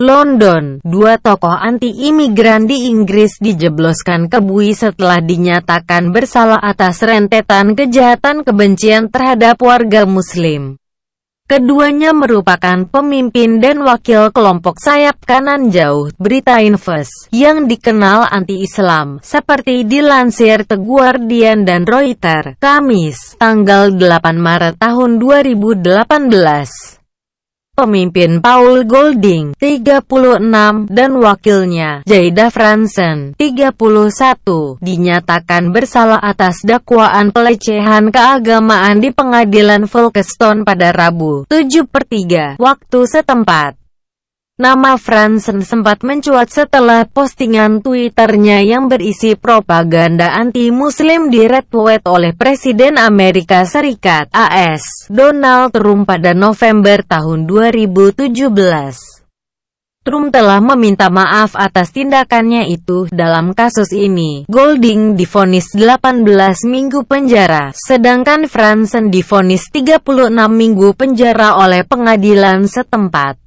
London, dua tokoh anti-imigran di Inggris dijebloskan ke bui setelah dinyatakan bersalah atas rentetan kejahatan kebencian terhadap warga muslim. Keduanya merupakan pemimpin dan wakil kelompok sayap kanan jauh, berita Invest, yang dikenal anti-Islam, seperti dilansir The Guardian dan Reuters, Kamis, tanggal 8 Maret tahun 2018 pemimpin Paul Golding, 36, dan wakilnya, Jaida Fransen, 31, dinyatakan bersalah atas dakwaan pelecehan keagamaan di pengadilan Folkestone pada Rabu, 7 per 3, waktu setempat. Nama Fransen sempat mencuat setelah postingan Twitternya yang berisi propaganda anti-Muslim diretweet oleh Presiden Amerika Serikat AS Donald Trump pada November tahun 2017. Trump telah meminta maaf atas tindakannya itu. Dalam kasus ini, Golding difonis 18 minggu penjara, sedangkan Fransen difonis 36 minggu penjara oleh pengadilan setempat.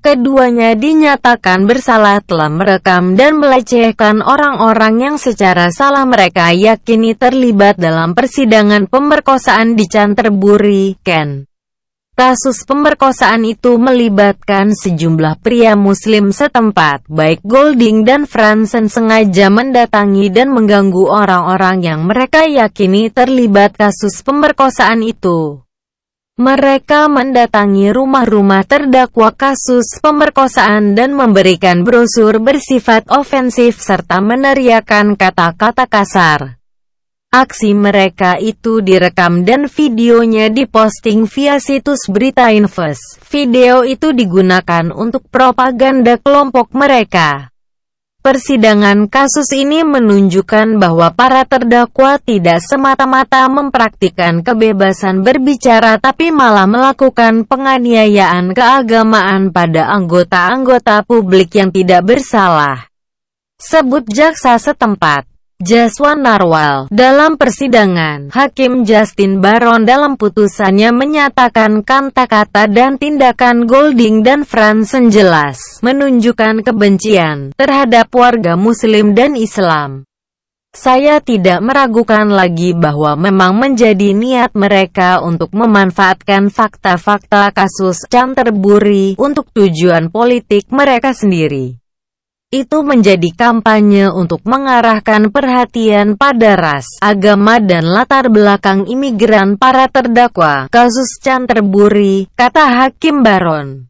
Keduanya dinyatakan bersalah telah merekam dan melecehkan orang-orang yang secara salah mereka yakini terlibat dalam persidangan pemerkosaan di Canterbury, Ken. Kasus pemerkosaan itu melibatkan sejumlah pria muslim setempat, baik Golding dan Fransen sengaja mendatangi dan mengganggu orang-orang yang mereka yakini terlibat kasus pemerkosaan itu. Mereka mendatangi rumah-rumah terdakwa kasus pemerkosaan dan memberikan brosur bersifat ofensif serta meneriakan kata-kata kasar. Aksi mereka itu direkam dan videonya diposting via situs berita Infos. Video itu digunakan untuk propaganda kelompok mereka. Persidangan kasus ini menunjukkan bahwa para terdakwa tidak semata-mata mempraktikkan kebebasan berbicara tapi malah melakukan penganiayaan keagamaan pada anggota-anggota publik yang tidak bersalah, sebut jaksa setempat. Jaswan Narwal. Dalam persidangan, Hakim Justin Baron dalam putusannya menyatakan kata-kata dan tindakan Golding dan Fransen jelas menunjukkan kebencian terhadap warga muslim dan Islam. Saya tidak meragukan lagi bahwa memang menjadi niat mereka untuk memanfaatkan fakta-fakta kasus Canterbury untuk tujuan politik mereka sendiri itu menjadi kampanye untuk mengarahkan perhatian pada ras, agama dan latar belakang imigran para terdakwa. Kasus Canterbury, kata Hakim Baron.